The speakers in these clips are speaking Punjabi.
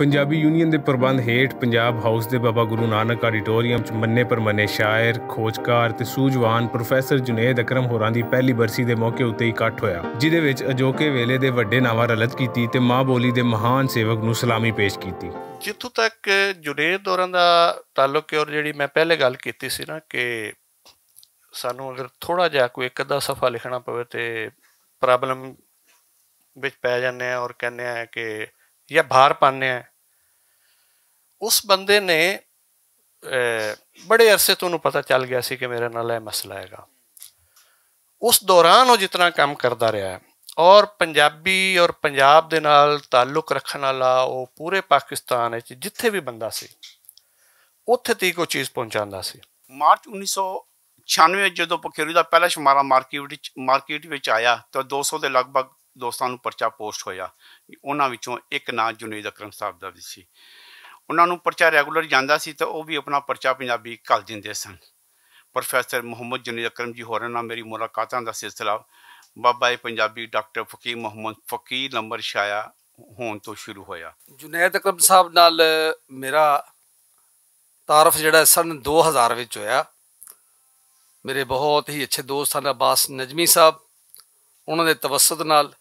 ਪੰਜਾਬੀ ਯੂਨੀਅਨ ਦੇ ਪ੍ਰਬੰਧ ਹੇਠ ਪੰਜਾਬ ਹਾਊਸ ਦੇ ਬਾਬਾ ਗੁਰੂ ਨਾਨਕ ਆਡੀਟੋਰੀਅਮ 'ਚ ਮੰਨੇ ਮੰਨੇ ਸ਼ਾਇਰ, ਖੋਜਕਾਰ ਤੇ ਸੂਝਵਾਨ ਪ੍ਰੋਫੈਸਰ ਜੁਨੇਦ ਅਕਰਮ ਹੋਰਾਂ ਦੀ ਪਹਿਲੀ ਬਰਸੀ ਦੇ ਮੌਕੇ ਉੱਤੇ ਇਕੱਠ ਹੋਇਆ ਜਿਦੇ ਵਿੱਚ ਅਜੋਕੇ ਵੇਲੇ ਦੇ ਵੱਡੇ ਨਾਵਾਂ ਰਲਤ ਕੀਤੀ ਤੇ ਮਾਂ ਬੋਲੀ ਦੇ ਮਹਾਨ ਸੇਵਕ ਨੂੰ ਸਲਾਮੀ ਪੇਸ਼ ਕੀਤੀ ਜਿੱਥੋਂ ਤੱਕ ਜੁਨੇਦ ਹੋਰਾਂ ਦਾ ਤਾਲੁਕ ਹੈ ਔਰ ਜਿਹੜੀ ਮੈਂ ਪਹਿਲੇ ਗੱਲ ਕੀਤੀ ਸੀ ਨਾ ਕਿ ਸਾਨੂੰ ਅਗਰ ਥੋੜਾ ਜਿਹਾ ਕੋਈ ਇੱਕ ਅੱਧਾ ਸਫਾ ਲਿਖਣਾ ਪਵੇ ਤੇ ਪ੍ਰੋਬਲਮ ਵਿੱਚ ਪੈ ਜਾਂਦੇ ਆ ਔਰ ਕਹਿੰਦੇ ਆ ਕਿ ਇਹ ਭਾਰ ਪਾਣੇ ਆ ਉਸ ਬੰਦੇ ਨੇ ਬੜੇ ਅਰਸੇ ਤੋਂ ਉਹਨੂੰ ਪਤਾ ਚੱਲ ਗਿਆ ਸੀ ਕਿ ਮੇਰੇ ਨਾਲ ਇਹ ਮਸਲਾ ਹੈਗਾ ਉਸ ਦੌਰਾਨ ਉਹ ਜਿਤਨਾ ਕੰਮ ਕਰਦਾ ਰਿਹਾ ਔਰ ਪੰਜਾਬੀ ਔਰ ਪੰਜਾਬ ਦੇ ਨਾਲ ਤਾਲੁਕ ਰੱਖਣ ਵਾਲਾ ਉਹ ਪੂਰੇ ਪਾਕਿਸਤਾਨ ਵਿੱਚ ਜਿੱਥੇ ਵੀ ਬੰਦਾ ਸੀ ਉੱਥੇ ਤੀਕ ਉਹ ਚੀਜ਼ ਪਹੁੰਚਾਉਂਦਾ ਸੀ ਮਾਰਚ 1996 ਜਦੋਂ ਪਖੇਰੀ ਦਾ ਪਹਿਲਾ ਸ਼ਮਾਰਾ ਮਾਰਕੀਟ ਵਿੱਚ ਮਾਰਕੀਟ ਵਿੱਚ ਆਇਆ ਤਾਂ 200 ਦੇ ਲਗਭਗ ਦੋਸਤਾਂ ਨੂੰ ਪਰਚਾ ਪੋਸਟ ਹੋਇਆ ਉਹਨਾਂ ਵਿੱਚੋਂ ਇੱਕ ਨਾਂ ਜੁਨੇਦ ਅਕਰਮ ਸਾਹਿਬ ਦਾ ਵੀ ਸੀ ਉਹਨਾਂ ਨੂੰ ਪਰਚਾ ਰੈਗੂਲਰ ਜਾਂਦਾ ਸੀ ਤਾਂ ਉਹ ਵੀ ਆਪਣਾ ਪਰਚਾ ਪੰਜਾਬੀ ਕੱਲ ਦਿੰਦੇ ਸਨ ਪ੍ਰੋਫੈਸਰ ਮੁਹੰਮਦ ਜਨੀਦ ਅਕਰਮ ਜੀ ਹੋਰਾਂ ਨਾਲ ਮੇਰੀ ਮੁਲਾਕਾਤਾਂ ਦਾ ਸਿਲਸਿਲਾ ਬਾਬਾ ਪੰਜਾਬੀ ਡਾਕਟਰ ਫਕੀਰ ਮੁਹੰਮਦ ਫਕੀਰ ਨੰਬਰ ਸ਼ਾਇਆ ਹੋਣ ਤੋਂ ਸ਼ੁਰੂ ਹੋਇਆ ਜੁਨੈਦ ਅਕਰਮ ਸਾਹਿਬ ਨਾਲ ਮੇਰਾ ਤਾਰਫ ਜਿਹੜਾ ਸਨ 2000 ਵਿੱਚ ਹੋਇਆ ਮੇਰੇ ਬਹੁਤ ਹੀ ਅੱਛੇ ਦੋਸਤ ਹਨ ਅਬਾਸ ਨਜਮੀ ਸਾਹਿਬ ਉਹਨਾਂ ਦੇ ਤਵਸਤ ਨਾਲ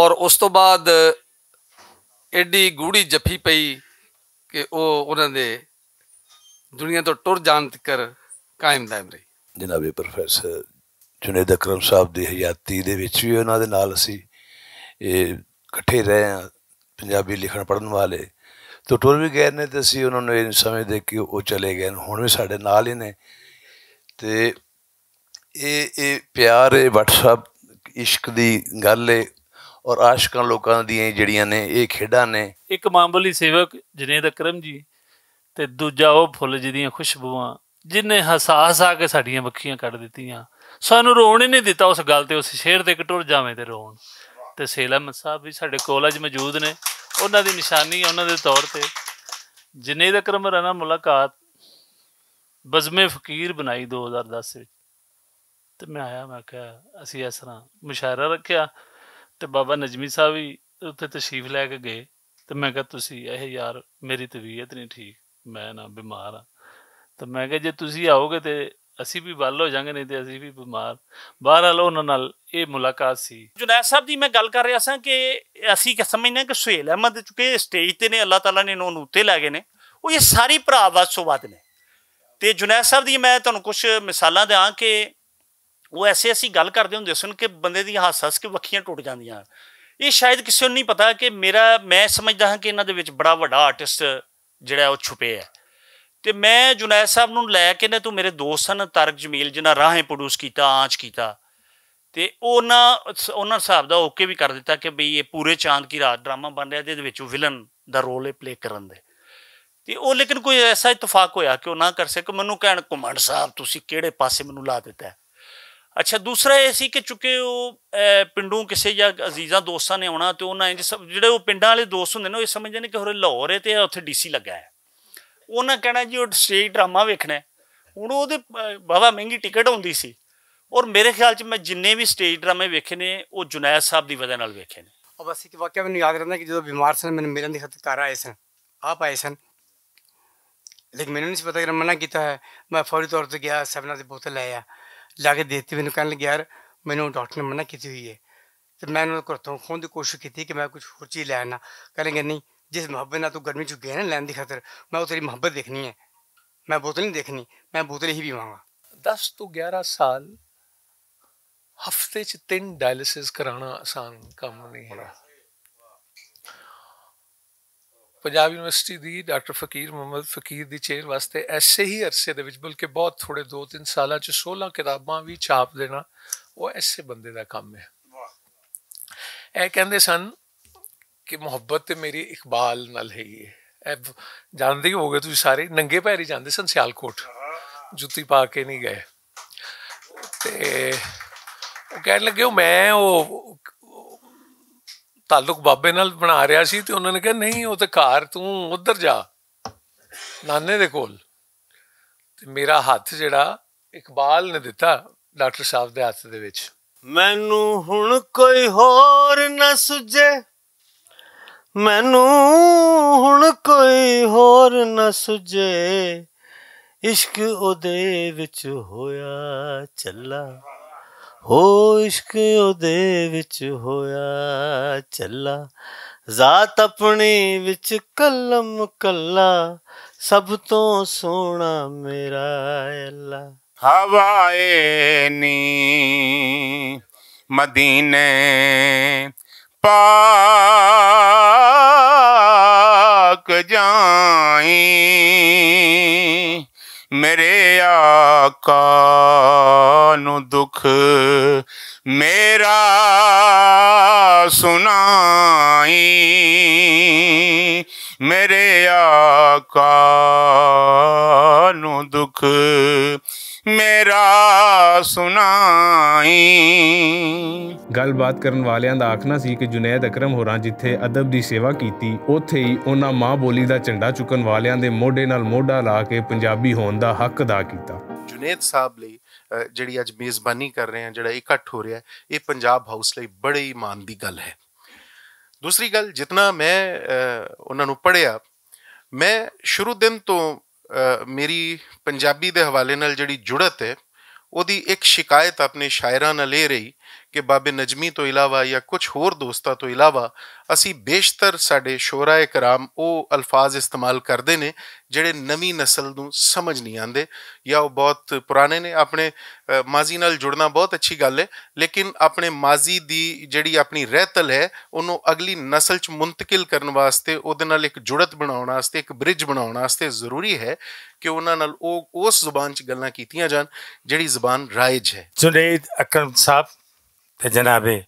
ਔਰ ਉਸ ਤੋਂ ਬਾਅਦ ਐਡੀ ਗੂੜੀ ਜੱਫੀ ਪਈ ਕਿ ਉਹ ਉਹਨਾਂ ਦੇ ਦੁਨੀਆ ਤੋਂ ਟੁਰ ਜਾਣ ਤੱਕ ਕਾਇਮ ਦائم ਰਹੀ ਜਨਾਬੇ ਪ੍ਰੋਫੈਸਰ ਜੁਨੇਦ ਅਕਰਮ ਸਾਹਿਬ ਦੀ ਹਯਾਤੀ ਦੇ ਵਿੱਚ ਵੀ ਉਹਨਾਂ ਦੇ ਨਾਲ ਅਸੀਂ ਇਹ ਇਕੱਠੇ ਰਹੇ ਆ ਪੰਜਾਬੀ ਲਿਖਣ ਪੜਨ ਵਾਲੇ ਤੋਂ ਟੁਰ ਵੀ ਗਏ ਨੇ ਤੇ ਅਸੀਂ ਉਹਨਾਂ ਨੂੰ ਇਹ ਨਹੀਂ ਸਮਝਦੇ ਕਿ ਉਹ ਚਲੇ ਗਏ ਹੁਣ ਵੀ ਸਾਡੇ ਨਾਲ ਹੀ ਨੇ ਤੇ ਇਹ ਇਹ ਪਿਆਰ ਇਹ WhatsApp ਇਸ਼ਕ ਦੀ ਗੱਲ ਏ ਔਰ ਆਸ਼ਕਾਂ ਲੋਕਾਂ ਦੀਆਂ ਜਿਹੜੀਆਂ ਨੇ ਇਹ ਖੇਡਾਂ ਨੇ ਇੱਕ ਮਾਮੂਲੀ ਸੇਵਕ ਜਨੇਦ ਅਕਰਮ ਜੀ ਤੇ ਦੂਜਾ ਉਹ ਫੁੱਲ ਜਿਹਦੀਆਂ ਖੁਸ਼ਬੂਆਂ ਜਿਨੇ ਹਸਾਸ ਆ ਕੇ ਸਾਡੀਆਂ ਬੱਖੀਆਂ ਕੱਢ ਦਿੱਤੀਆਂ ਸਾਨੂੰ ਰੋਣ ਹੀ ਨਹੀਂ ਦਿੱਤਾ ਉਸ ਗੱਲ ਤੇ ਉਸ ਸ਼ੇਰ ਤੇ ਟੁਰ ਜਾਵੇਂ ਤੇ ਰੋਣ ਤੇ ਸੇਲਮ ਸਾਹਿਬ ਵੀ ਸਾਡੇ ਕਾਲਜ ਮੌਜੂਦ ਨੇ ਉਹਨਾਂ ਦੀ ਨਿਸ਼ਾਨੀ ਉਹਨਾਂ ਦੇ ਤੌਰ ਤੇ ਜਨੇਦ ਅਕਰਮ ਰਣਾ ਮੁਲਾਕਾਤ ਬਜ਼ਮੇ ਫਕੀਰ ਬਣਾਈ 2010 ਵਿੱਚ ਤੇ ਮੈਂ ਆਇਆ ਮੈਂ ਕਿਹਾ ਅਸੀਂ ਇਸ ਤਰ੍ਹਾਂ ਮੁਸ਼ਾਇਰਾ ਰੱਖਿਆ ਤੇ ਬਾਬਾ ਨਜਮੀ ਸਾਹਿਬ ਵੀ ਉੱਥੇ ਤਸ਼ਰੀਫ ਲੈ ਕੇ ਗਏ ਤੇ ਮੈਂ ਕਿਹਾ ਤੁਸੀਂ ਇਹ ਯਾਰ ਮੇਰੀ ਤਬੀਅਤ ਨਹੀਂ ਠੀਕ ਮੈਂ ਨਾ ਬਿਮਾਰ ਆ ਤੇ ਮੈਂ ਕਿਹਾ ਜੇ ਤੁਸੀਂ ਆਓਗੇ ਤੇ ਅਸੀਂ ਵੀ ਵੱਲ ਹੋ ਜਾਾਂਗੇ ਨਹੀਂ ਤੇ ਅਸੀਂ ਵੀ ਬਿਮਾਰ ਬਹਰਾਲ ਉਹਨਾਂ ਨਾਲ ਇਹ ਮੁਲਾਕਾਤ ਸੀ ਜੁਨੈਦ ਸਾਹਿਬ ਦੀ ਮੈਂ ਗੱਲ ਕਰ ਰਿਹਾ ਸਾਂ ਕਿ ਅਸੀਂ ਕਿ ਸਮਝਨੇ ਕਿ ਸੁਹੇਲ ਅਹਿਮਦ ਚੁਕੇ ਸਟੇਜ ਤੇ ਨੇ ਅੱਲਾਹ ਤਾਲਾ ਨੇ ਉਹਨੂੰ ਉੱਤੇ ਲੈ ਗਏ ਨੇ ਉਹ ਇਹ ਸਾਰੀ ਭਰਾ ਵੱਸੋਂ ਨੇ ਤੇ ਜੁਨੈਦ ਸਾਹਿਬ ਦੀ ਮੈਂ ਤੁਹਾਨੂੰ ਕੁਝ ਮਿਸਾਲਾਂ ਦੇਾਂ ਕਿ ਉਹ ਐਸੇ ਅਸੀਂ ਗੱਲ ਕਰਦੇ ਹੁੰਦੇ ਸਨ ਕਿ ਬੰਦੇ ਦੀ ਹੱਸ ਹੱਸ ਕੇ ਵੱਖੀਆਂ ਟੁੱਟ ਜਾਂਦੀਆਂ ਇਹ ਸ਼ਾਇਦ ਕਿਸੇ ਨੂੰ ਨਹੀਂ ਪਤਾ ਕਿ ਮੇਰਾ ਮੈਂ ਸਮਝਦਾ ਹਾਂ ਕਿ ਇਹਨਾਂ ਦੇ ਵਿੱਚ ਬੜਾ ਵੱਡਾ ਆਰਟਿਸਟ ਜਿਹੜਾ ਉਹ ਛੁਪੇ ਹੈ ਤੇ ਮੈਂ ਜੁਨੈਦ ਸਾਹਿਬ ਨੂੰ ਲੈ ਕੇ ਨੇ ਤੂੰ ਮੇਰੇ ਦੋਸਤ ਹਨ ਤਾਰਕ ਜਮੀਲ ਜਿਨ੍ਹਾਂ ਰਾਹੇ ਪ੍ਰੋਡਿਊਸ ਕੀਤਾ ਆਂਚ ਕੀਤਾ ਤੇ ਉਹਨਾਂ ਉਹਨਾਂ ਹਿਸਾਬ ਦਾ ਓਕੇ ਵੀ ਕਰ ਦਿੱਤਾ ਕਿ ਬਈ ਇਹ ਪੂਰੇ ਚਾਂਦ ਕੀ ਰਾਤ ਡਰਾਮਾ ਬਣ ਰਿਹਾ ਜਿਹਦੇ ਵਿੱਚ ਉਹ ਵਿਲਨ ਦਾ ਰੋਲ ਇਹ ਪਲੇ ਕਰਨ ਦੇ ਤੇ ਉਹ ਲੇਕਿਨ ਕੋਈ ਐਸਾ ਇਤਫਾਕ ਹੋਇਆ ਕਿ ਉਹ ਨਾ ਕਰ ਸਕੇ ਮੈਨੂੰ ਕਹਿਣ ਕਮੰਡ ਸਾਹਿਬ ਤੁਸੀਂ ਕਿਹੜੇ ਪਾਸੇ ਮੈਨੂੰ ਲਾ ਦਿੱਤਾ ਅੱਛਾ ਦੂਸਰਾ ਇਹ ਸੀ ਕਿ ਚੁੱਕੇ ਉਹ ਪਿੰਡੋਂ ਕਿਸੇ ਜਾਂ ਅਜ਼ੀਜ਼ਾਂ ਦੋਸਤਾਂ ਨੇ ਆਉਣਾ ਤੇ ਉਹਨਾਂ ਇੰਜ ਜਿਹੜੇ ਉਹ ਪਿੰਡਾਂ ਵਾਲੇ ਦੋਸਤ ਹੁੰਦੇ ਨੇ ਉਹ ਇਹ ਸਮਝਦੇ ਨੇ ਕਿ ਹੋਰੇ ਲਾਹੌਰ ਹੈ ਤੇ ਉੱਥੇ ਡੀਸੀ ਲੱਗਾ ਹੈ ਉਹਨਾਂ ਕਹਿਣਾ ਜੀ ਉਹ ਸਟੇਜ ਡਰਾਮਾ ਵੇਖਣਾ ਹੈ ਹੁਣ ਉਹਦੇ ਬਾਬਾ ਮਹਿੰਗੀ ਟਿਕਟ ਹੁੰਦੀ ਸੀ ਔਰ ਮੇਰੇ ਖਿਆਲ 'ਚ ਮੈਂ ਜਿੰਨੇ ਵੀ ਸਟੇਜ ਡਰਾਮੇ ਵੇਖੇ ਨੇ ਉਹ ਜੁਨੈਦ ਸਾਹਿਬ ਦੀ ਵਜ੍ਹਾ ਨਾਲ ਵੇਖੇ ਨੇ ਉਹ ਬਸ ਇੱਕ ਵਾਕਿਆ ਮੈਨੂੰ ਯਾਦ ਰਹਿੰਦਾ ਕਿ ਜਦੋਂ ਬਿਮਾਰ ਸਨ ਮੈਨੂੰ ਮਿਲਣ ਦੀ ਖਤ ਆਏ ਸਨ ਆਪ ਆਏ ਸਨ ਲੇਕਿਨ ਮੈਨੂੰ ਨਹੀਂ ਪਤਾ ਕਿ ਮਨਾ ਕੀਤਾ ਹੈ ਮੈਂ ਫੌਰੀ ਤੌਰ ਤੇ ਗਿਆ ਸਭਨਾ ਦੇ ਬੋਤਲ ਲੈ ਆਇਆ ਲਾ ਕੇ ਦੇਤੀ ਮੈਨੂੰ ਕਹਿਣ ਲੱਗਿਆ ਯਾਰ ਮੈਨੂੰ ਡਾਕਟਰ ਨੇ ਮਨਾ ਕੀਤੀ ਹੋਈ ਹੈ ਤੇ ਮੈਂ ਉਹਨਾਂ ਕੋਲ ਤੋਂ ਖੋਣ ਦੀ ਕੋਸ਼ਿਸ਼ ਕੀਤੀ ਕਿ ਮੈਂ ਕੁਝ ਹੋਰ ਚੀਜ਼ ਲੈ ਆਣਾ ਕਹਿੰਗੇ ਨਹੀਂ ਜਿਸ ਮੁਹੱਬਤ ਨਾਲ ਤੂੰ ਗਰਮੀ ਚ ਗਿਆ ਨਾ ਲੈਣ ਦੀ ਖਾਤਰ ਮੈਂ ਉਹ ਤੇਰੀ ਮੁਹੱਬਤ ਦੇਖਣੀ ਹੈ ਮੈਂ ਬੋਤਲ ਨਹੀਂ ਦੇਖਣੀ ਮੈਂ ਬੋਤਲ ਹੀ ਪੀਵਾਂਗਾ 10 ਤੋਂ 11 ਸਾਲ ਹਫਤੇ ਚ ਤਿੰਨ ਡਾਇਲਿਸਿਸ ਕਰਾਉਣਾ ਆਸਾਨ ਕੰਮ ਨਹੀਂ ਹੈ पंजाब यूनिवर्सिटी की डॉक्टर फकीर मुहम्मद फकीर की चेयर वास्ते ऐसे ही अरसे बल्कि बहुत थोड़े दो तीन साल सोलह किताबा भी छाप देना वह ऐसे बंद का काम है यह कहते सन कि मुहब्बत तो मेरी इकबाल नल है ही जानते ही हो गए तुम सारे नंगे पैर ही जाते सन सियालकोट जुत्ती पा के नहीं गए तो कह लगे मैं वो ਤਾਲੁਕ ਬਾਬੇ ਨਾਲ ਬਣਾ ਰਿਹਾ ਸੀ ਤੇ ਉਹਨਾਂ ਨੇ ਕਿਹਾ ਨਹੀਂ ਉਹ ਤੇ ਘਰ ਤੂੰ ਉਧਰ ਜਾ ਨਾਨੇ ਦੇ ਕੋਲ ਤੇ ਮੇਰਾ ਹੱਥ ਜਿਹੜਾ ਇਕਬਾਲ ਨੇ ਦਿੱਤਾ ਡਾਕਟਰ ਸਾਹਿਬ ਦੇ ਹੱਥ ਦੇ ਵਿੱਚ ਮੈਨੂੰ ਹੁਣ ਕੋਈ ਹੋਰ ਨਾ ਸੁਝੇ ਮੈਨੂੰ ਹੁਣ ਕੋਈ ਹੋਰ ਨਾ ਸੁਝੇ ਇਸ਼ਕ ਉਹਦੇ ਵਿੱਚ ਹੋਇਆ ਚੱਲਾ ਹੋ ਇਸ਼ਕ ਉਹਦੇ ਵਿੱਚ ਹੋਇਆ ਚੱਲਾ ਜ਼ਾਤ ਆਪਣੀ ਵਿੱਚ ਕਲਮ ਕੱਲਾ ਸਭ ਤੋਂ ਸੋਹਣਾ ਮੇਰਾ ਅੱਲਾ ਹਵਾਏ ਨੀ ਮਦੀਨੇ ਪਾਕ ਜਾਈ ਮੇਰੇ ਆਕਾ ਨੂੰ ਦੁੱਖ ਮੇਰਾ ਸੁਣਾਈ ਮੇਰੇ ਆਕਾ ਨੂੰ ਦੁੱਖ ਮੇਰਾ ਸੁਣਾਈ ਗੱਲਬਾਤ ਕਰਨ ਵਾਲਿਆਂ ਦਾ ਆਖਣਾ ਸੀ ਕਿ ਜੁਨੈਦ ਅਕਰਮ ਹੋਰਾਂ ਜਿੱਥੇ ਅਦਬ ਦੀ ਸੇਵਾ ਕੀਤੀ ਉੱਥੇ ਹੀ ਉਹਨਾਂ ਮਾਂ ਬੋਲੀ ਦਾ ਝੰਡਾ ਚੁੱਕਣ ਵਾਲਿਆਂ ਦੇ ਮੋਢੇ ਨਾਲ ਮੋਢਾ ਲਾ ਕੇ ਪੰਜਾਬੀ ਹੋਣ ਦਾ ਹੱਕ ਅਦਾ ਕੀਤਾ ਜੁਨੈਦ ਸਾਹਿਬ ਲਈ ਜਿਹੜੀ ਅੱਜ ਮੇਜ਼ਬਾਨੀ ਕਰ ਰਹੇ ਆ ਜਿਹੜਾ ਇਕੱਠ ਹੋ ਰਿਹਾ ਇਹ ਪੰਜਾਬ ਹਾਊਸ ਲਈ ਬੜੀ ਇਮਾਨ ਦੀ ਗੱਲ ਹੈ ਦੂਸਰੀ ਗੱਲ ਜਿੰਨਾ ਮੈਂ ਉਹਨਾਂ ਨੂੰ ਪੜਿਆ ਮੈਂ ਸ਼ੁਰੂ ਦਿਨ ਤੋਂ ਮੇਰੀ ਪੰਜਾਬੀ ਦੇ ਹਵਾਲੇ ਨਾਲ ਜਿਹੜੀ ਜੁੜਤ ਹੈ ਉਹਦੀ ਇੱਕ ਸ਼ਿਕਾਇਤ ਆਪਣੇ ਸ਼ਾਇਰਾਂ ਨਾਲ ਲੈ ਰਹੀ ਕਿ ਬਾਬੇ ਨਜਮੀ ਤੋਂ ਇਲਾਵਾ ਜਾਂ ਕੁਝ ਹੋਰ ਦੋਸਤਾਂ ਤੋਂ ਇਲਾਵਾ ਅਸੀਂ ਬੇਸ਼ਤਰ ਸਾਡੇ ਸ਼ੋਰਾਏ ਕਰਾਮ ਉਹ ਅਲਫਾਜ਼ ਇਸਤੇਮਾਲ ਕਰਦੇ ਨੇ ਜਿਹੜੇ ਨਵੀਂ نسل ਨੂੰ ਸਮਝ ਨਹੀਂ ਆਉਂਦੇ ਜਾਂ ਉਹ ਬਹੁਤ ਪੁਰਾਣੇ ਨੇ ਆਪਣੇ ਮਾਜ਼ੀ ਨਾਲ ਜੁੜਨਾ ਬਹੁਤ ਅੱਛੀ ਗੱਲ ਹੈ ਲੇਕਿਨ ਆਪਣੇ ਮਾਜ਼ੀ ਦੀ ਜਿਹੜੀ ਆਪਣੀ ਰਹਿਤਲ ਹੈ ਉਹਨੂੰ ਅਗਲੀ نسل 'ਚ ਮੁੰਤਕਿਲ ਕਰਨ ਵਾਸਤੇ ਉਹਦੇ ਨਾਲ ਇੱਕ ਜੁੜਤ ਬਣਾਉਣ ਵਾਸਤੇ ਇੱਕ ਬ੍ਰਿਜ ਬਣਾਉਣ ਵਾਸਤੇ ਜ਼ਰੂਰੀ ਹੈ ਕਿ ਉਹਨਾਂ ਨਾਲ ਉਹ ਉਸ ਜ਼ੁਬਾਨ 'ਚ ਗੱਲਾਂ ਕੀਤੀਆਂ ਜਾਣ ਜਿਹੜੀ ਜ਼ੁਬਾਨ ਰਾਇਜ ਹੈ ਸੁਨੇਦ ਅਕਰਮ ਸਾਹਿਬ ਤੇ ਜਨਾਬੇ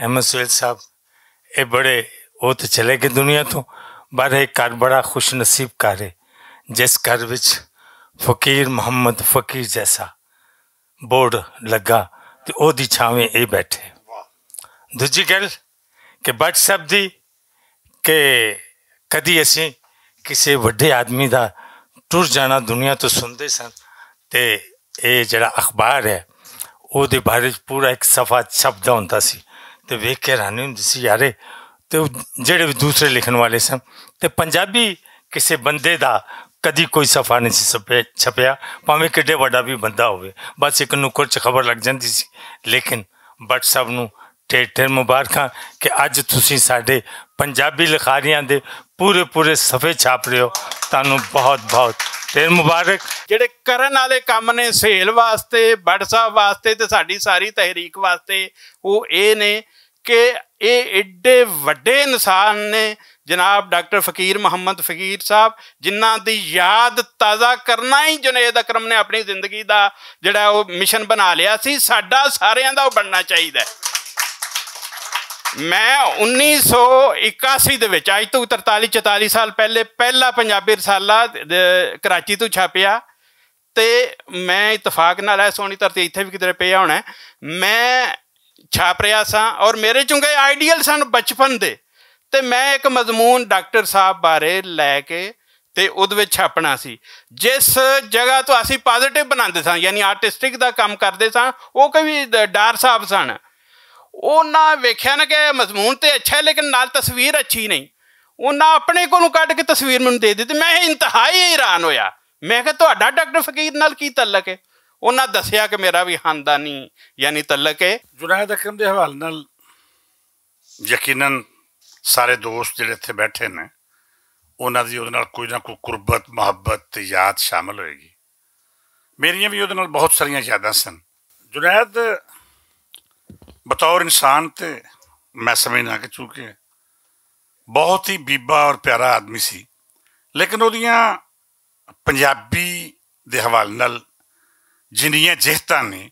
ਅਹਿਮਦ ਸੁਹੇਲ ਸਾਹਿਬ ਇਹ ਬੜੇ ਉਹ ਤੇ ਚਲੇ ਗਏ ਦੁਨੀਆ ਤੋਂ ਪਰ ਇਹ ਘਰ ਬੜਾ ਖੁਸ਼ ਨਸੀਬ ਘਰ ਹੈ ਜਿਸ ਘਰ ਵਿੱਚ ਫਕੀਰ ਮੁਹੰਮਦ ਫਕੀਰ ਜੈਸਾ ਬੋਰਡ ਲੱਗਾ ਤੇ ਉਹਦੀ ਛਾਵੇਂ ਇਹ ਬੈਠੇ ਦੂਜੀ ਗੱਲ ਕਿ ਬੱਟ ਸਾਹਿਬ ਦੀ ਕਿ ਕਦੀ ਅਸੀਂ ਕਿਸੇ ਵੱਡੇ ਆਦਮੀ ਦਾ ਟੁਰ ਜਾਣਾ ਦੁਨੀਆ ਤੋਂ ਸੁਣਦੇ ਸਨ ਤੇ ਇਹ ਜਿਹੜਾ ਅਖਬਾਰ ਹੈ ਉਹਦੇ ਬਾਰੇ ਪੂਰਾ ਇੱਕ ਸਫਾ ਸ਼ਬਦ ਹੁੰਦਾ ਸੀ ਤੇ ਵੇਖ ਕੇ ਹੈਰਾਨੀ ਹੁੰਦੀ ਸੀ ਯਾਰੇ ਤੇ ਜਿਹੜੇ ਦੂਸਰੇ ਲਿਖਣ ਵਾਲੇ ਸਨ ਤੇ ਪੰਜਾਬੀ ਕਿਸੇ ਬੰਦੇ ਦਾ ਕਦੀ ਕੋਈ ਸਫਾ ਨਹੀਂ ਸੀ ਛਪਿਆ ਭਾਵੇਂ ਕਿੱਡੇ ਵੱਡਾ ਵੀ ਬੰਦਾ ਹੋਵੇ ਬਸ ਇੱਕ ਨੁਕਰ ਚ ਖਬਰ ਲੱਗ ਜਾਂਦੀ ਸੀ ਲੇਕਿਨ ਬਟ ਸਭ ਨੂੰ ਢੇਰ ਮੁਬਾਰਕਾਂ ਕਿ ਅੱਜ ਤੁਸੀਂ ਸਾਡੇ ਪੰਜਾਬੀ ਲਿਖਾਰੀਆਂ ਦੇ ਪੂਰੇ ਪੂਰੇ ਸਫੇ ਛਾਪ ਰਹੇ ਹੋ ਤੁਹਾਨੂੰ ਬਹੁਤ ਬਹੁਤ ਤੇ ਮੁਬਾਰਕ ਜਿਹੜੇ ਕਰਨ ਵਾਲੇ ਕੰਮ ਨੇ ਸਹਿਲ ਵਾਸਤੇ ਵਟਸਐਪ ਵਾਸਤੇ ਤੇ ਸਾਡੀ ਸਾਰੀ ਤਹਿਰੀਕ ਵਾਸਤੇ ਉਹ ਇਹ ਨੇ ਕਿ ਇਹ ਐਡੇ ਵੱਡੇ ਇਨਸਾਨ ਨੇ ਜਨਾਬ ਡਾਕਟਰ ਫਕੀਰ ਮੁਹੰਮਦ ਫਕੀਰ ਸਾਹਿਬ ਜਿਨ੍ਹਾਂ ਦੀ ਯਾਦ ਤਾਜ਼ਾ ਕਰਨਾ ਹੀ ਜੁਨੇਦ ਅਕਰਮ ਨੇ ਆਪਣੀ ਜ਼ਿੰਦਗੀ ਦਾ ਜਿਹੜਾ ਉਹ ਮਿਸ਼ਨ ਬਣਾ ਲਿਆ ਸੀ ਸਾਡਾ ਸਾਰਿਆਂ ਦਾ ਉਹ ਬਣਨਾ ਚਾਹੀਦਾ ਹੈ ਮੈਂ 1981 ਦੇ ਵਿੱਚ ਅੱਜ ਤੋਂ 43 44 ਸਾਲ ਪਹਿਲੇ ਪਹਿਲਾ ਪੰਜਾਬੀ ਰਸਾਲਾ ਕਰਾਚੀ ਤੋਂ ਛਾਪਿਆ ਤੇ ਮੈਂ ਇਤਫਾਕ ਨਾਲ ਐ ਸੋਹਣੀ ਧਰਤੀ ਇੱਥੇ ਵੀ ਕਿਧਰੇ ਪਿਆ ਹੋਣਾ ਮੈਂ ਛਾਪ ਰਿਆ ਸਾਂ ਔਰ ਮੇਰੇ ਚੁੰਗੇ ਆਈਡੀਅਲ ਸਨ ਬਚਪਨ ਦੇ ਤੇ ਮੈਂ ਇੱਕ ਮਜ਼ਮੂਨ ਡਾਕਟਰ ਸਾਹਿਬ ਬਾਰੇ ਲੈ ਕੇ ਤੇ ਉਹਦੇ ਵਿੱਚ ਛਾਪਣਾ ਸੀ ਜਿਸ ਜਗ੍ਹਾ ਤੋਂ ਅਸੀਂ ਪੋਜ਼ਿਟਿਵ ਬਣਾਉਂਦੇ ਸਾਂ ਯਾਨੀ ਆਰਟਿਸਟਿਕ ਦਾ ਕੰਮ ਕਰਦੇ ਸਾਂ ਉਹ ਕਵੀ ਡਾਰ ਸਾਹਿਬ ਸਨ ਉਹਨਾਂ ਵੇਖਿਆ ਨਾ ਕਿ ਮਜ਼ਮੂਨ ਤੇ ਅੱਛਾ ਹੈ ਲੇਕਿਨ ਨਾਲ ਤਸਵੀਰ ਅੱਛੀ ਨਹੀਂ ਉਹਨਾਂ ਆਪਣੇ ਕੋਲੋਂ ਕੱਢ ਕੇ ਤਸਵੀਰ ਮੈਨੂੰ ਦੇ ਦਿੱਤੀ ਮੈਂ ਇੰਤਹਾਈ ਹੈਰਾਨ ਹੋਇਆ ਮੈਂ ਕਿਹਾ ਤੁਹਾਡਾ ਡਾਕਟਰ ਫਕੀਰ ਨਾਲ ਕੀ ਤਲਕ ਹੈ ਉਹਨਾਂ ਦੱਸਿਆ ਕਿ ਮੇਰਾ ਵੀ ਹੰਦਾਨੀ ਯਾਨੀ ਤਲਕ ਹੈ ਜੁਨਾਇਦ ਅਕਰਮ ਦੇ ਹਵਾਲੇ ਨਾਲ ਯਕੀਨਨ ਸਾਰੇ ਦੋਸਤ ਜਿਹੜੇ ਇੱਥੇ ਬੈਠੇ ਨੇ ਉਹਨਾਂ ਦੀ ਉਹਦੇ ਨਾਲ ਕੋਈ ਨਾ ਕੋਈ ਕੁਰਬਤ ਮੁਹੱਬਤ ਯਾਦ ਸ਼ਾਮਲ ਹੋਏਗੀ ਮੇਰੀਆਂ ਵੀ ਉਹਦੇ ਨਾਲ ਬਹੁਤ ਸਾਰੀਆਂ ਯਾਦਾਂ ਸਨ ਜੁਨੈਦ ਬਤੌਰ ਇਨਸਾਨ ਤੇ ਮੈਂ ਸਮਝਣਾ ਕਿ ਚੁੱਕੇ ਬਹੁਤ ਹੀ ਬੀਬਾ ਔਰ ਪਿਆਰਾ ਆਦਮੀ ਸੀ ਲੇਕਿਨ ਉਹਦੀਆਂ ਪੰਜਾਬੀ ਦੇ ਹਵਾਲੇ ਨਾਲ ਜਿੰਨੀਆਂ ਜਿਹਤਾਂ ਨੇ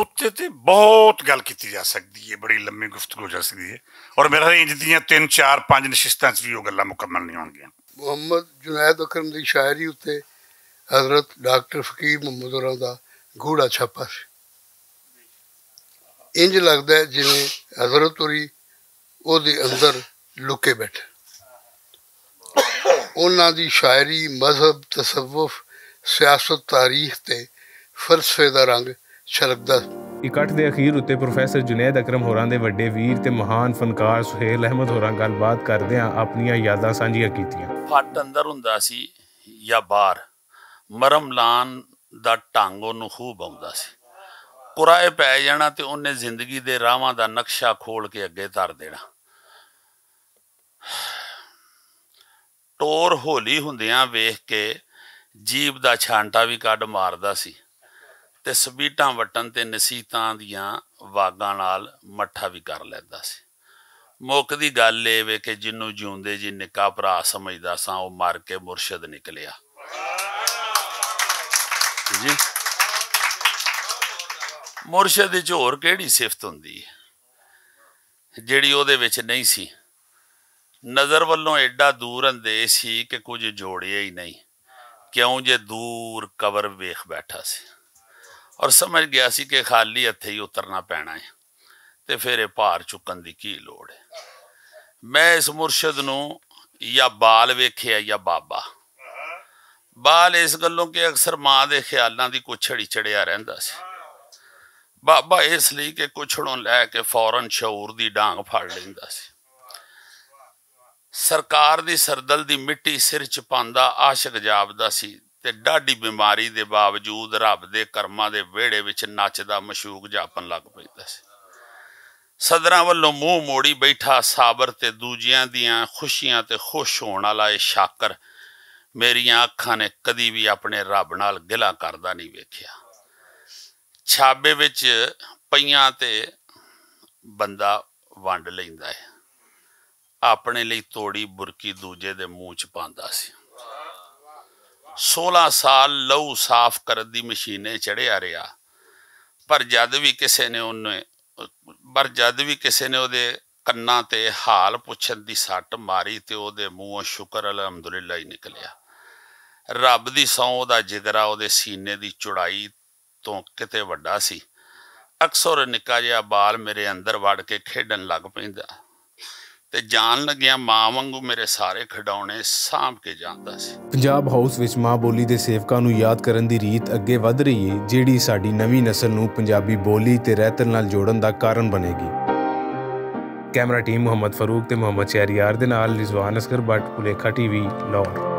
ਉੱਤੇ ਤੇ ਬਹੁਤ ਗੱਲ ਕੀਤੀ ਜਾ ਸਕਦੀ ਹੈ ਬੜੀ ਲੰਮੀ ਗੁਫ਼ਤਗੂ ਜਾ ਸਕਦੀ ਹੈ ਔਰ ਮੇਰਾ ਇੰਜ ਦੀਆਂ 3 4 5 ਨਿਸ਼ਸਤਾਂ 'ਚ ਵੀ ਉਹ ਗੱਲਾਂ ਮੁਕੰਮਲ ਨਹੀਂ ਹੋਣਗੀਆਂ ਮੁਹੰਮਦ ਜੁਨੈਦ ਅਕਰਮ ਦੀ ਸ਼ਾਇਰੀ ਉੱਤੇ ਹਜ਼ਰਤ ਡਾਕਟਰ ਫਕੀਰ ਮੁਹੰਮਦ ਦਾ ਗੂੜਾ ਛਾਪਾ ਸੀ ਇੰਜ ਲੱਗਦਾ ਜਿਵੇਂ ਹਜ਼ਰਤ ਉਰੀ ਉਹਦੇ ਅੰਦਰ ਲੁਕੇ ਬੈਠੇ ਉਹਨਾਂ ਦੀ ਸ਼ਾਇਰੀ ਮਜ਼ਹਬ ਤਸਵੁਫ ਸਿਆਸਤ ਤਾਰੀਖ ਤੇ ਫਲਸਫੇ ਦਾ ਰੰਗ ਛਲਕਦਾ ਇਕੱਠ ਦੇ ਅਖੀਰ ਉੱਤੇ ਪ੍ਰੋਫੈਸਰ ਜੁਨੈਦ ਅਕਰਮ ਹੋਰਾਂ ਦੇ ਵੱਡੇ ਵੀਰ ਤੇ ਮਹਾਨ ਫਨਕਾਰ ਸੁਹੇਲ ਅਹਿਮਦ ਹੋਰਾਂ ਗੱਲਬਾਤ ਕਰਦੇ ਆ ਆਪਣੀਆਂ ਯਾਦਾਂ ਸਾਂਝੀਆਂ ਕੀਤੀਆਂ ਫੱਟ ਅੰਦਰ ਹੁੰਦਾ ਸੀ ਜਾਂ ਬਾਹਰ ਮਰਮਲਾਨ ਦਾ ਢੰਗ ਉਹਨੂੰ ਖੂਬ ਆਉਂਦਾ ਸੀ ਕੁਰਾਏ ਪੈ ਜਾਣਾ ਤੇ ਉਹਨੇ ਜ਼ਿੰਦਗੀ ਦੇ ਰਾਹਾਂ ਦਾ ਨਕਸ਼ਾ ਖੋਲ ਕੇ ਅੱਗੇ ਧਰ ਦੇਣਾ ਟੋਰ ਹੋਲੀ ਹੁੰਦਿਆਂ ਵੇਖ ਕੇ ਜੀਬ ਦਾ ਛਾਂਟਾ ਵੀ ਕੱਢ ਮਾਰਦਾ ਸੀ ਤੇ ਸਬੀਟਾਂ ਵਟਣ ਤੇ ਨਸੀਤਾਂ ਦੀਆਂ ਵਾਗਾਂ ਨਾਲ ਮੱਠਾ ਵੀ ਕਰ ਲੈਂਦਾ ਸੀ ਮੁੱਕ ਦੀ ਗੱਲ ਏ ਵੇ ਕਿ ਜਿੰਨੂੰ ਜਿਉਂਦੇ ਜੀ ਨਿੱਕਾ ਭਰਾ ਸਮਝਦਾ ਸਾਂ ਉਹ ਮਰ ਕੇ ਮੁਰਸ਼ਿਦ ਨਿਕਲਿਆ ਜੀ ਮੁਰਸ਼ਿਦ ਵਿੱਚ ਹੋਰ ਕਿਹੜੀ ਸਿਫਤ ਹੁੰਦੀ ਹੈ ਜਿਹੜੀ ਉਹਦੇ ਵਿੱਚ ਨਹੀਂ ਸੀ ਨਜ਼ਰ ਵੱਲੋਂ ਐਡਾ ਦੂਰ ਅੰਦੇ ਸੀ ਕਿ ਕੁਝ ਜੋੜਿਆ ਹੀ ਨਹੀਂ ਕਿਉਂ ਜੇ ਦੂਰ ਕਬਰ ਵੇਖ ਬੈਠਾ ਸੀ ਔਰ ਸਮਝ ਗਿਆ ਸੀ ਕਿ ਖਾਲੀ ਹੱਥੇ ਹੀ ਉਤਰਨਾ ਪੈਣਾ ਹੈ ਤੇ ਫਿਰ ਇਹ ਭਾਰ ਚੁੱਕਣ ਦੀ ਕੀ ਲੋੜ ਹੈ ਮੈਂ ਇਸ ਮੁਰਸ਼ਿਦ ਨੂੰ ਜਾਂ ਬਾਲ ਵੇਖਿਆ ਜਾਂ ਬਾਬਾ ਬਾਲ ਇਸ ਗੱਲੋਂ ਕਿ ਅਕਸਰ ਮਾਂ ਦੇ ਖਿਆਲਾਂ ਦੀ ਕੁਛੜੀ ਚੜਿਆ ਰਹਿੰਦਾ ਸੀ ਬਾਬਾ ਇਸ ਲਈ ਕਿ ਕੁਛੜੋਂ ਲੈ ਕੇ ਫੌਰਨ ਸ਼ੌਰ ਦੀ ਡਾਂਗ ਫੜ ਲੈਂਦਾ ਸੀ ਸਰਕਾਰ ਦੀ ਸਰਦਲ ਦੀ ਮਿੱਟੀ ਸਿਰ ਚ ਪਾਉਂਦਾ ਆਸ਼ਿਕ ਜਾਪਦਾ ਸੀ ਤੇ ਡਾਢੀ ਬਿਮਾਰੀ ਦੇ ਬਾਵਜੂਦ ਰੱਬ ਦੇ ਕਰਮਾਂ ਦੇ ਵਿਹੜੇ ਵਿੱਚ ਨੱਚਦਾ ਮਸ਼ੂਕ ਜਾਪਣ ਲੱਗ ਪੈਂਦਾ ਸੀ ਸਦਰਾਂ ਵੱਲੋਂ ਮੂੰਹ ਮੋੜੀ ਬੈਠਾ ਸਾਬਰ ਤੇ ਦੂਜਿਆਂ ਦੀਆਂ ਖੁਸ਼ੀਆਂ ਤੇ ਖੁਸ਼ ਹੋਣ ਵਾਲਾ ਇਹ ਸ਼ਾਕਰ ਮੇਰੀਆਂ ਅੱਖਾਂ ਨੇ ਕਦੀ ਵੀ ਆਪਣੇ ਰੱਬ ਨਾਲ ਗਿਲਾ ਕਰਦਾ ਨਹੀਂ ਵੇਖਿਆ ਛਾਬੇ ਵਿੱਚ ਪਈਆਂ ਤੇ ਬੰਦਾ ਵੰਡ ਲੈਂਦਾ ਹੈ ਆਪਣੇ ਲਈ ਤੋੜੀ ਬੁਰਕੀ ਦੂਜੇ ਦੇ ਮੂੰਹ 'ਚ ਪਾਉਂਦਾ ਸੀ 16 ਸਾਲ ਲਹੂ ਸਾਫ਼ ਕਰਨ ਦੀ ਮਸ਼ੀਨੇ ਚੜਿਆ ਰਿਹਾ ਪਰ ਜਦ ਵੀ ਕਿਸੇ ਨੇ ਉਹਨੇ ਪਰ ਜਦ ਵੀ ਕਿਸੇ ਨੇ ਉਹਦੇ ਕੰਨਾਂ ਤੇ ਹਾਲ ਪੁੱਛਣ ਦੀ ਸੱਟ ਮਾਰੀ ਤੇ ਉਹਦੇ ਮੂੰਹੋਂ ਸ਼ੁਕਰ ਅਲਹਮਦੁਲਿਲਾ ਹੀ ਨਿਕਲਿਆ ਰੱਬ ਦੀ ਸੌ ਉਹਦਾ ਜਿਗਰਾ ਉਹਦੇ ਸੀਨੇ ਦੀ ਚੁੜਾਈ ਤੋਂ ਕਿਤੇ ਵੱਡਾ ਸੀ ਅਕਸਰ ਨਿੱਕਾ ਜਿਹਾ ਬਾਲ ਮੇਰੇ ਅੰਦਰ ਵੜ ਕੇ ਖੇਡਣ ਲੱਗ ਪੈਂਦਾ ਤੇ ਜਾਣ ਲੱਗਿਆ ਮਾਂ ਵਾਂਗੂ ਮੇਰੇ ਸਾਰੇ ਖਡਾਉਣੇ ਸਾਂਭ ਕੇ ਜਾਂਦਾ ਸੀ ਪੰਜਾਬ ਹਾਊਸ ਵਿੱਚ ਮਾਂ ਬੋਲੀ ਦੇ ਸੇਵਕਾਂ ਨੂੰ ਯਾਦ ਕਰਨ ਦੀ ਰੀਤ ਅੱਗੇ ਵਧ ਰਹੀ ਹੈ ਜਿਹੜੀ ਸਾਡੀ ਨਵੀਂ ਨਸਲ ਨੂੰ ਪੰਜਾਬੀ ਬੋਲੀ ਤੇ ਰਹਿਤ ਨਾਲ ਜੋੜਨ ਦਾ ਕਾਰਨ ਬਣੇਗੀ ਕੈਮਰਾ ਟੀਮ ਮੁਹੰਮਦ ਫਾਰੂਕ ਤੇ ਮੁਹੰਮਦ ਸ਼ਹਿਰੀਆਰ ਦੇ ਨਾਲ ਰਿਜ਼ਵਾਨ ਅਸਕਰ ਬੱਟ ਪੁਲੇਖਾ ਟੀਵੀ ਲਾਹੌਰ